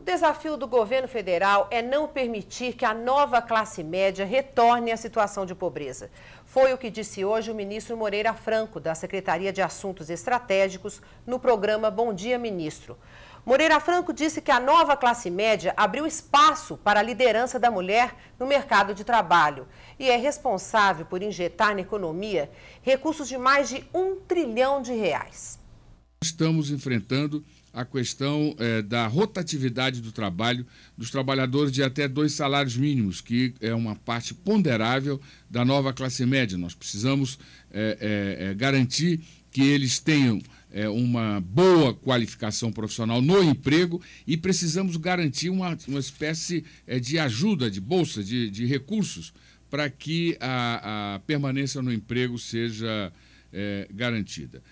O desafio do governo federal é não permitir que a nova classe média retorne à situação de pobreza. Foi o que disse hoje o ministro Moreira Franco, da Secretaria de Assuntos Estratégicos, no programa Bom Dia Ministro. Moreira Franco disse que a nova classe média abriu espaço para a liderança da mulher no mercado de trabalho e é responsável por injetar na economia recursos de mais de um trilhão de reais. Estamos enfrentando a questão é, da rotatividade do trabalho dos trabalhadores de até dois salários mínimos, que é uma parte ponderável da nova classe média. Nós precisamos é, é, garantir que eles tenham uma boa qualificação profissional no emprego e precisamos garantir uma, uma espécie de ajuda, de bolsa, de, de recursos, para que a, a permanência no emprego seja garantida.